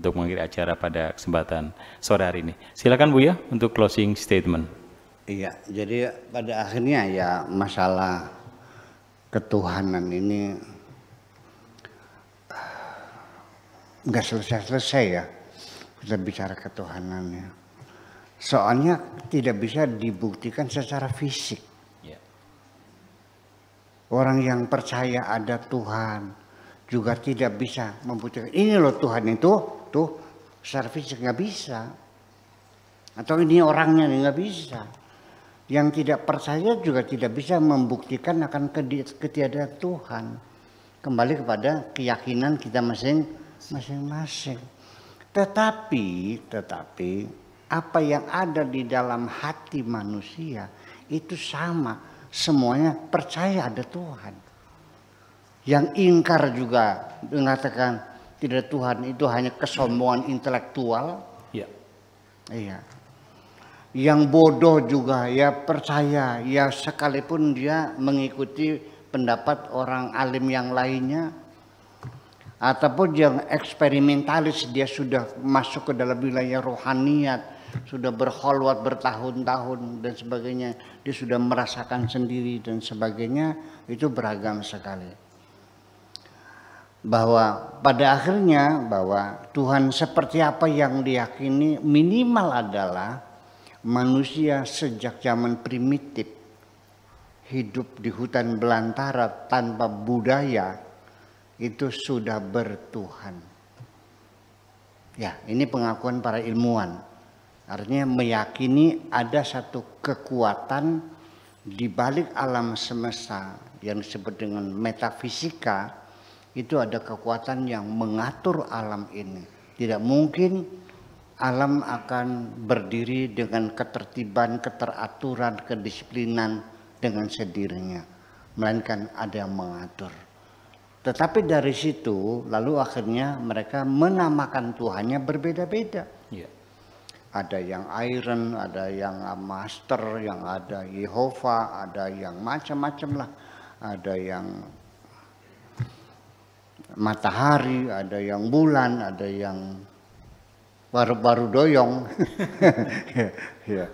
untuk mengakhiri acara pada kesempatan sore hari ini. Silakan Bu ya untuk closing statement. Iya, jadi pada akhirnya ya masalah ketuhanan ini nggak selesai-selesai ya kita bicara ketuhanannya. Soalnya tidak bisa dibuktikan secara fisik. Iya. Orang yang percaya ada Tuhan, juga tidak bisa membuktikan Ini loh Tuhan itu, tuh servis nggak bisa. Atau ini orangnya nggak bisa. Yang tidak percaya juga tidak bisa membuktikan akan ketiadaan Tuhan. Kembali kepada keyakinan kita masing-masing. Tetapi, tetapi apa yang ada di dalam hati manusia itu sama semuanya percaya ada Tuhan yang ingkar juga mengatakan tidak Tuhan itu hanya kesombongan intelektual. Iya. Iya. Yang bodoh juga ya percaya ya sekalipun dia mengikuti pendapat orang alim yang lainnya ataupun yang eksperimentalis dia sudah masuk ke dalam wilayah rohaniat sudah berholwat bertahun-tahun dan sebagainya dia sudah merasakan sendiri dan sebagainya itu beragam sekali bahwa pada akhirnya bahwa Tuhan seperti apa yang diyakini minimal adalah manusia sejak zaman primitif hidup di hutan belantara tanpa budaya itu sudah bertuhan. Ya, ini pengakuan para ilmuwan. Artinya meyakini ada satu kekuatan di balik alam semesta yang disebut dengan metafisika itu ada kekuatan yang mengatur alam ini. Tidak mungkin alam akan berdiri dengan ketertiban, keteraturan, kedisiplinan dengan sendirinya. Melainkan ada yang mengatur. Tetapi dari situ lalu akhirnya mereka menamakan Tuhannya berbeda-beda. Ya. Ada yang Iron, ada yang Master, yang ada Yehova, ada yang macam-macam lah. Ada yang matahari, ada yang bulan, ada yang baru-baru doyong. Ya,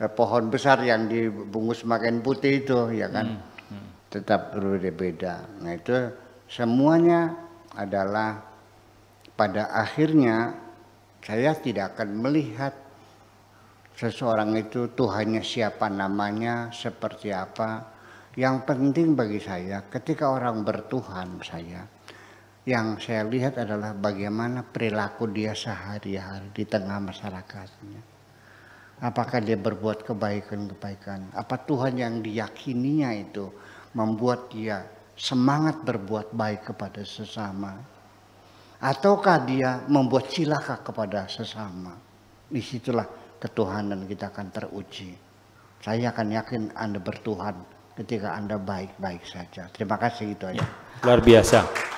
ya. Pohon besar yang dibungkus makin putih itu, ya kan, hmm. Hmm. tetap berbeda. Nah itu semuanya adalah pada akhirnya saya tidak akan melihat seseorang itu Tuhannya siapa namanya, seperti apa. Yang penting bagi saya ketika orang bertuhan saya, yang saya lihat adalah bagaimana perilaku dia sehari-hari di tengah masyarakatnya. Apakah dia berbuat kebaikan-kebaikan? Apa Tuhan yang diyakininya itu membuat dia semangat berbuat baik kepada sesama? Ataukah dia membuat cilaka kepada sesama? Disitulah ketuhanan kita akan teruji. Saya akan yakin Anda bertuhan ketika Anda baik-baik saja. Terima kasih itu aja. Luar biasa.